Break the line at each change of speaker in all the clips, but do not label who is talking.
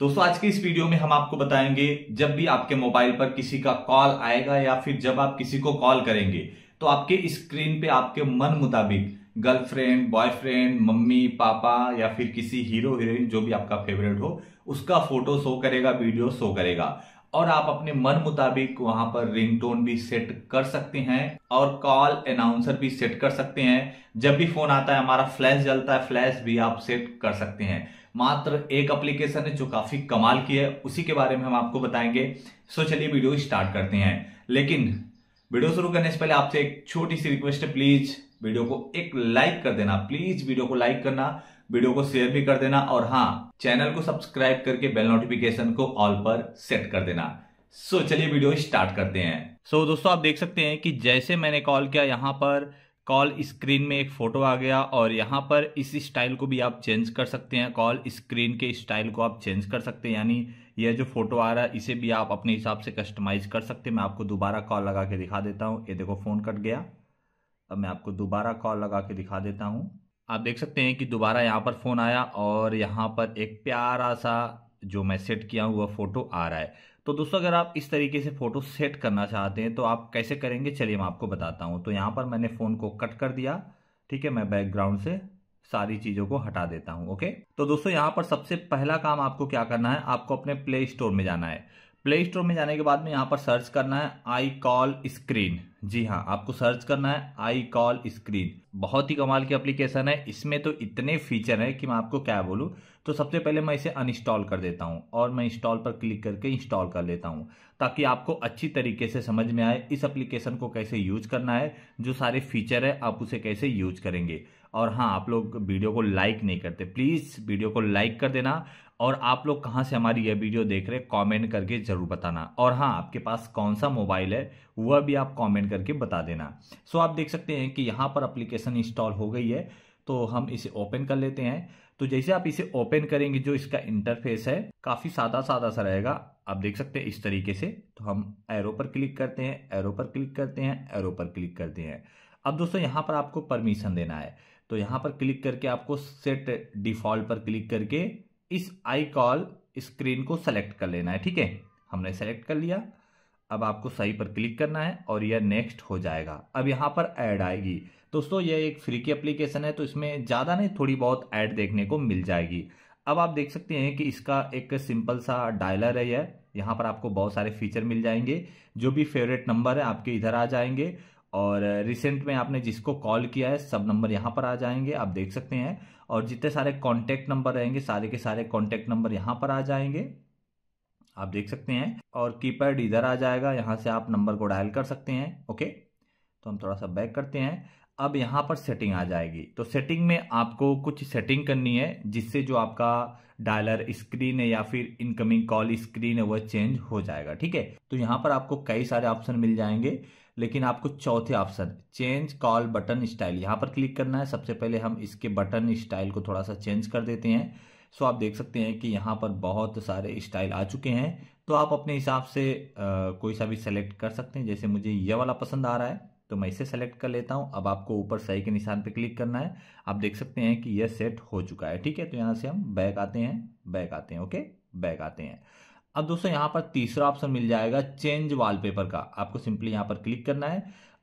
दोस्तों आज की इस वीडियो में हम आपको बताएंगे जब भी आपके मोबाइल पर किसी का कॉल आएगा या फिर जब आप किसी को कॉल करेंगे तो आपके स्क्रीन पे आपके मन मुताबिक गर्लफ्रेंड बॉयफ्रेंड मम्मी पापा या फिर किसी हीरो हीरोइन जो भी आपका फेवरेट हो उसका फोटो शो करेगा वीडियो शो करेगा और आप अपने मन मुताबिक वहां पर रिंगटोन भी सेट कर सकते हैं और कॉल अनाउंसर भी सेट कर सकते हैं जब भी फोन आता है हमारा फ्लैश जलता है फ्लैश भी आप सेट कर सकते हैं मात्र एक एप्लीकेशन है जो काफी कमाल की है उसी के बारे में हम आपको बताएंगे सो चलिए वीडियो स्टार्ट करते हैं लेकिन वीडियो शुरू करने से पहले आपसे एक छोटी सी रिक्वेस्ट है प्लीज वीडियो को एक लाइक कर देना प्लीज वीडियो को लाइक करना वीडियो को शेयर भी कर देना और हाँ चैनल को सब्सक्राइब करके बेल नोटिफिकेशन को ऑल पर सेट कर देना सो चलिए वीडियो स्टार्ट करते हैं सो so, दोस्तों आप देख सकते हैं कि जैसे मैंने कॉल किया यहाँ पर कॉल स्क्रीन में एक फोटो आ गया और यहाँ पर इस स्टाइल को भी आप चेंज कर सकते हैं कॉल स्क्रीन के स्टाइल को आप चेंज कर सकते हैं यानी यह जो फोटो आ रहा है इसे भी आप अपने हिसाब से कस्टमाइज कर सकते हैं मैं आपको दोबारा कॉल लगा के दिखा देता हूँ ये देखो फ़ोन कट गया अब मैं आपको दोबारा कॉल लगा के दिखा देता हूँ आप देख सकते हैं कि दोबारा यहाँ पर फ़ोन आया और यहाँ पर एक प्यारा सा जो मैं सेट किया हुआ फ़ोटो आ रहा है तो दोस्तों अगर आप इस तरीके से फ़ोटो सेट करना चाहते हैं तो आप कैसे करेंगे चलिए मैं आपको बताता हूँ तो यहाँ पर मैंने फ़ोन को कट कर दिया ठीक है मैं बैकग्राउंड से सारी चीज़ों को हटा देता हूँ ओके तो दोस्तों यहाँ पर सबसे पहला काम आपको क्या करना है आपको अपने प्ले स्टोर में जाना है प्ले स्टोर में जाने के बाद में यहाँ पर सर्च करना है आई कॉल स्क्रीन जी हाँ आपको सर्च करना है आई कॉल स्क्रीन बहुत ही कमाल की एप्लीकेशन है इसमें तो इतने फीचर हैं कि मैं आपको क्या बोलूँ तो सबसे पहले मैं इसे अनइंस्टॉल कर देता हूँ और मैं इंस्टॉल पर क्लिक करके इंस्टॉल कर लेता हूँ ताकि आपको अच्छी तरीके से समझ में आए इस एप्लीकेशन को कैसे यूज करना है जो सारे फीचर है आप उसे कैसे यूज करेंगे और हाँ आप लोग वीडियो को लाइक नहीं करते प्लीज़ वीडियो को लाइक कर देना और आप लोग कहाँ से हमारी यह वीडियो देख रहे हैं कमेंट करके ज़रूर बताना और हाँ आपके पास कौन सा मोबाइल है वह भी आप कमेंट करके बता देना सो आप देख सकते हैं कि यहाँ पर अप्लीकेशन इंस्टॉल हो गई है तो हम इसे ओपन कर लेते हैं तो जैसे आप इसे ओपन करेंगे जो इसका इंटरफेस है काफ़ी सादा सादा सा रहेगा आप देख सकते हैं इस तरीके से तो हम एरो पर क्लिक करते हैं एरो पर क्लिक करते हैं एरो पर क्लिक करते हैं अब दोस्तों यहाँ पर आपको परमिशन देना है तो यहां पर क्लिक करके आपको सेट डिफॉल्ट पर क्लिक करके इस आई कॉल स्क्रीन को सेलेक्ट कर लेना है ठीक है हमने सेलेक्ट कर लिया अब आपको सही पर क्लिक करना है और यह नेक्स्ट हो जाएगा अब यहाँ पर ऐड आएगी दोस्तों यह एक फ्री की एप्लीकेशन है तो इसमें ज़्यादा नहीं थोड़ी बहुत ऐड देखने को मिल जाएगी अब आप देख सकते हैं कि इसका एक सिंपल सा डायलर है यह यहाँ पर आपको बहुत सारे फीचर मिल जाएंगे जो भी फेवरेट नंबर है आपके इधर आ जाएंगे और रिसेंट में आपने जिसको कॉल किया है सब नंबर यहाँ पर आ जाएंगे आप देख सकते हैं और जितने सारे कॉन्टैक्ट नंबर रहेंगे सारे के सारे कॉन्टैक्ट नंबर यहाँ पर आ जाएंगे आप देख सकते हैं और कीपैड इधर आ जाएगा यहाँ से आप नंबर को डायल कर सकते हैं ओके तो हम थोड़ा सा बैक करते हैं अब यहाँ पर सेटिंग आ जाएगी तो सेटिंग में आपको कुछ सेटिंग करनी है जिससे जो आपका डायलर स्क्रीन है या फिर इनकमिंग कॉल स्क्रीन है वह चेंज हो जाएगा ठीक है तो यहाँ पर आपको कई सारे ऑप्शन मिल जाएंगे लेकिन आपको चौथे option change call button style यहाँ पर क्लिक करना है सबसे पहले हम इसके बटन स्टाइल को थोड़ा सा चेंज कर देते हैं सो आप देख सकते हैं कि यहाँ पर बहुत सारे स्टाइल आ चुके हैं तो आप अपने हिसाब से आ, कोई सा भी सेलेक्ट कर सकते हैं जैसे मुझे यह वाला पसंद आ रहा है तो मैं इसे सेलेक्ट कर लेता हूँ अब आपको ऊपर सही के निशान पर क्लिक करना है आप देख सकते हैं कि यह सेट हो चुका है ठीक है तो यहाँ से हम बैक आते हैं बैक आते हैं ओके बैक आते हैं अब दोस्तों यहाँ पर तीसरा ऑप्शन मिल जाएगा चेंज वॉलपेपर का आपको सिंपली यहाँ पर क्लिक करना है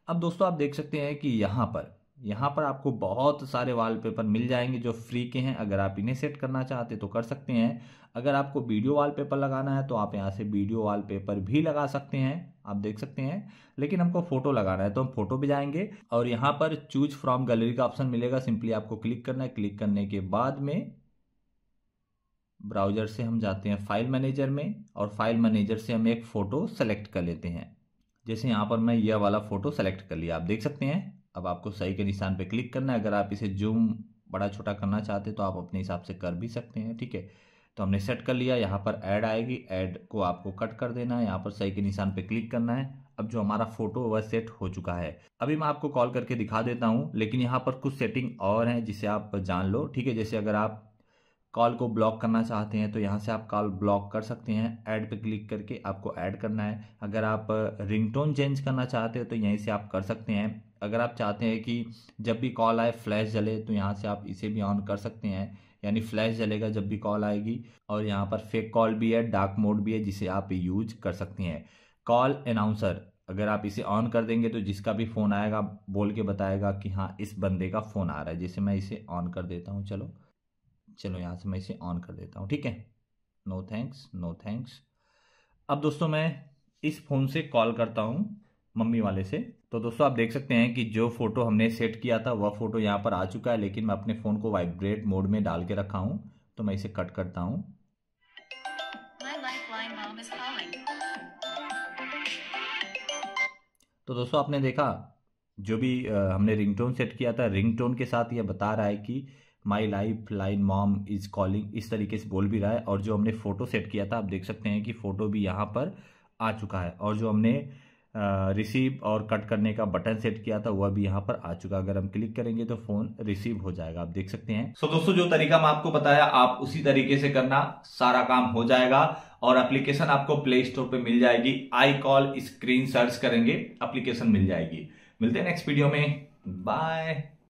अब दोस्तों आप देख सकते हैं कि यहाँ पर यहाँ पर आपको बहुत सारे वॉलपेपर मिल जाएंगे जो फ्री के हैं अगर आप इन्हें सेट करना चाहते तो कर सकते हैं अगर आपको वीडियो वॉलपेपर लगाना है तो आप यहाँ से वीडियो वॉलपेपर भी लगा सकते हैं आप देख सकते हैं लेकिन हमको फोटो लगाना है तो हम फोटो भी जाएंगे और यहाँ पर चूज फ्रॉम गैलरी का ऑप्शन मिलेगा सिंपली आपको क्लिक करना है क्लिक करने के बाद में ब्राउजर से हम जाते हैं फाइल मैनेजर में और फाइल मैनेजर से हम एक फ़ोटो सेलेक्ट कर लेते हैं जैसे यहाँ पर मैं यह वाला फ़ोटो सेलेक्ट कर लिया आप देख सकते हैं अब आपको सही के निशान पे क्लिक करना है अगर आप इसे जूम बड़ा छोटा करना चाहते हैं तो आप अपने हिसाब से कर भी सकते हैं ठीक है तो हमने सेट कर लिया यहाँ पर ऐड आएगी ऐड को आपको कट कर देना है यहाँ पर सही के निशान पे क्लिक करना है अब जो हमारा फोटो वह सेट हो चुका है अभी मैं आपको कॉल करके दिखा देता हूँ लेकिन यहाँ पर कुछ सेटिंग और हैं जिसे आप जान लो ठीक है जैसे अगर आप कॉल को ब्लॉक करना चाहते हैं तो यहाँ से आप कॉल ब्लॉक कर सकते हैं ऐड पे क्लिक करके आपको ऐड करना है अगर आप रिंगटोन चेंज करना चाहते हैं तो यहीं से आप कर सकते हैं अगर आप चाहते हैं कि जब भी कॉल आए फ्लैश जले तो यहाँ से आप इसे भी ऑन कर सकते हैं यानी फ्लैश जलेगा जब भी कॉल आएगी और यहाँ पर फेक कॉल भी है डार्क मोड भी है जिसे आप यूज कर सकते हैं कॉल अनाउंसर अगर आप इसे ऑन कर देंगे तो जिसका भी फ़ोन आएगा बोल के बताएगा कि हाँ इस बंदे का फ़ोन आ रहा है जैसे मैं इसे ऑन कर देता हूँ चलो चलो यहाँ से मैं इसे ऑन कर देता हूँ ठीक है नो थैंक्स नो थैंक्स अब दोस्तों मैं इस फ़ोन से कॉल करता हूँ मम्मी वाले से तो दोस्तों आप देख सकते हैं कि जो फोटो हमने सेट किया था वह फोटो यहाँ पर आ चुका है लेकिन मैं अपने फ़ोन को वाइब्रेट मोड में डाल के रखा हूँ तो मैं इसे कट करता हूँ तो दोस्तों आपने देखा जो भी हमने रिंगटोन सेट किया था रिंगटोन के साथ यह बता रहा है कि my life line mom is calling इस तरीके से बोल भी रहा है और जो हमने फ़ोटो सेट किया था आप देख सकते हैं कि फ़ोटो भी यहाँ पर आ चुका है और जो हमने रिसीव और कट करने का बटन सेट किया था वह भी यहाँ पर आ चुका अगर हम क्लिक करेंगे तो फोन रिसीव हो जाएगा आप देख सकते हैं सो so, दोस्तों जो तरीका मैं आपको बताया आप उसी तरीके से करना सारा काम हो जाएगा और एप्लीकेशन आपको प्ले स्टोर पर मिल जाएगी आई कॉल स्क्रीन सर्च करेंगे एप्लीकेशन मिल जाएगी मिलते हैं नेक्स्ट वीडियो में बाय